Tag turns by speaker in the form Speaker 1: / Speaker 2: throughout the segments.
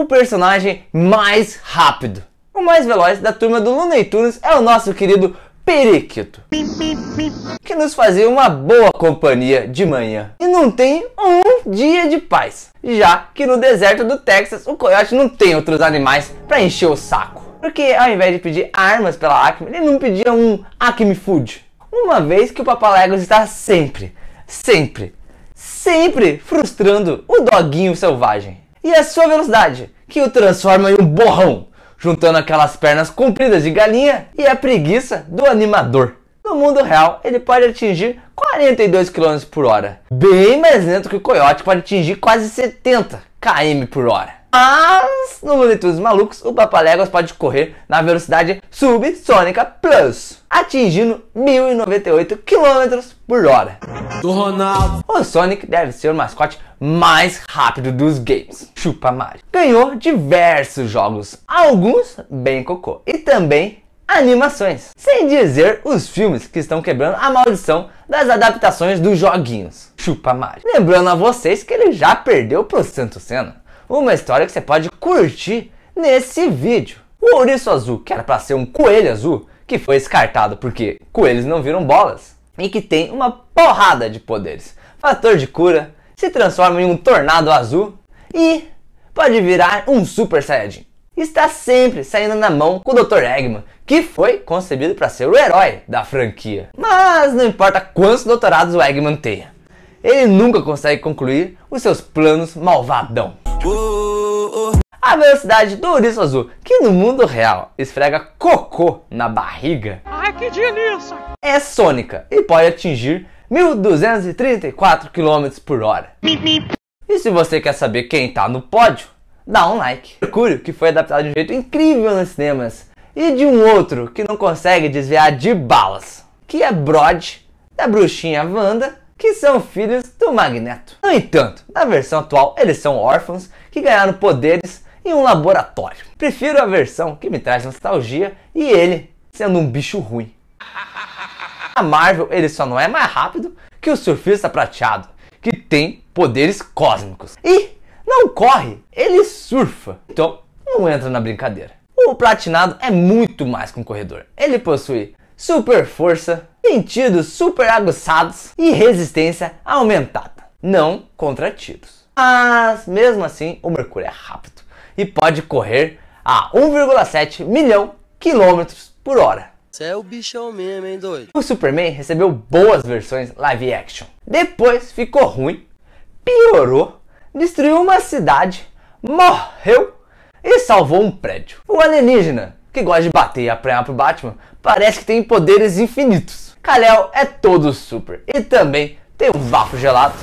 Speaker 1: o personagem mais rápido. O mais veloz da turma do Looney Tunes é o nosso querido Periquito, que nos fazia uma boa companhia de manhã. E não tem um dia de paz, já que no deserto do Texas o coiote não tem outros animais para encher o saco. Porque ao invés de pedir armas pela Acme, ele não pedia um Acme Food. Uma vez que o Papalegos está sempre, sempre, sempre frustrando o doguinho selvagem e a sua velocidade, que o transforma em um borrão, juntando aquelas pernas compridas de galinha e a preguiça do animador. No mundo real, ele pode atingir 42 km por hora, bem mais lento que o coiote, pode atingir quase 70 km por hora. Mas no dos Malucos, o Papaléguas pode correr na velocidade subsônica plus, atingindo 1098 km por hora. Do Ronaldo. O Sonic deve ser o mascote mais rápido dos games. Chupa Mario. Ganhou diversos jogos, alguns bem cocô, e também animações. Sem dizer os filmes que estão quebrando a maldição das adaptações dos joguinhos. Chupa Mario. Lembrando a vocês que ele já perdeu pro Santo Senna uma história que você pode curtir nesse vídeo. O ouriço azul, que era para ser um coelho azul, que foi descartado porque coelhos não viram bolas e que tem uma porrada de poderes. Fator de cura, se transforma em um tornado azul e pode virar um Super Saiyajin. Está sempre saindo na mão com o Dr. Eggman, que foi concebido para ser o herói da franquia. Mas não importa quantos doutorados o Eggman tenha, ele nunca consegue concluir os seus planos malvadão. A velocidade do ouriço azul, que no mundo real esfrega cocô na barriga, Ai, que delícia! é sônica e pode atingir 1.234 km por hora. E se você quer saber quem tá no pódio, dá um like. Mercúrio, que foi adaptado de um jeito incrível nos cinemas, e de um outro que não consegue desviar de balas, que é Brod, da bruxinha Wanda que são filhos do Magneto. No entanto, na versão atual, eles são órfãos que ganharam poderes em um laboratório. Prefiro a versão que me traz nostalgia e ele sendo um bicho ruim. A Marvel, ele só não é mais rápido que o surfista prateado, que tem poderes cósmicos. E não corre, ele surfa. Então, não entra na brincadeira. O platinado é muito mais que um corredor. Ele possui super força, sentidos super aguçados e resistência aumentada, não tiros. Mas mesmo assim, o Mercúrio é rápido e pode correr a 1,7 milhão quilômetros por hora. Você é o bichão mesmo, hein, doido? O Superman recebeu boas versões live action. Depois ficou ruim, piorou, destruiu uma cidade, morreu e salvou um prédio. O alienígena que gosta de bater e apanhar pro Batman, parece que tem poderes infinitos. kal é todo super e também tem um vapo gelado.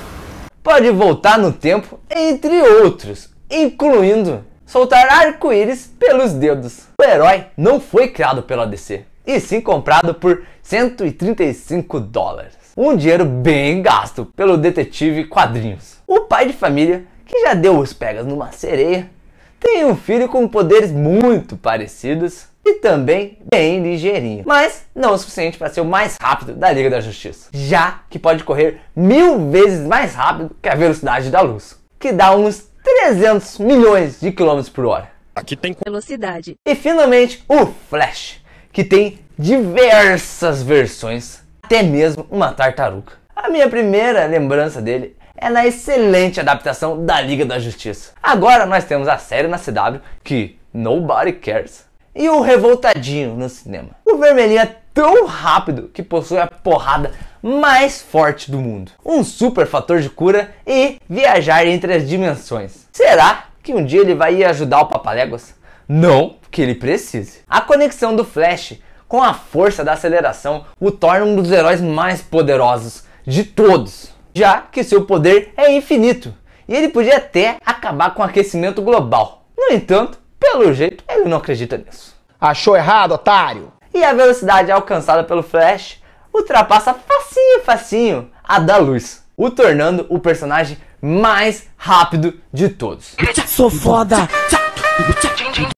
Speaker 1: Pode voltar no tempo, entre outros, incluindo soltar arco-íris pelos dedos. O herói não foi criado pela DC, e sim comprado por 135 dólares. Um dinheiro bem gasto pelo detetive quadrinhos. O pai de família, que já deu os pegas numa sereia, tem um filho com poderes muito parecidos e também bem ligeirinho, mas não o suficiente para ser o mais rápido da Liga da Justiça, já que pode correr mil vezes mais rápido que a velocidade da luz, que dá uns 300 milhões de quilômetros por hora. Aqui tem velocidade. E finalmente o Flash, que tem diversas versões, até mesmo uma tartaruga. A minha primeira lembrança dele é na excelente adaptação da Liga da Justiça. Agora nós temos a série na CW que Nobody Cares. E o revoltadinho no cinema. O vermelhinho é tão rápido que possui a porrada mais forte do mundo. Um super fator de cura e viajar entre as dimensões. Será que um dia ele vai ir ajudar o Papaléguas? Não que ele precise. A conexão do Flash com a força da aceleração o torna um dos heróis mais poderosos de todos já que seu poder é infinito e ele podia até acabar com o aquecimento global. No entanto, pelo jeito, ele não acredita nisso. Achou errado, otário? E a velocidade alcançada pelo Flash ultrapassa facinho, facinho a da luz, o tornando o personagem mais rápido de todos. Sou foda!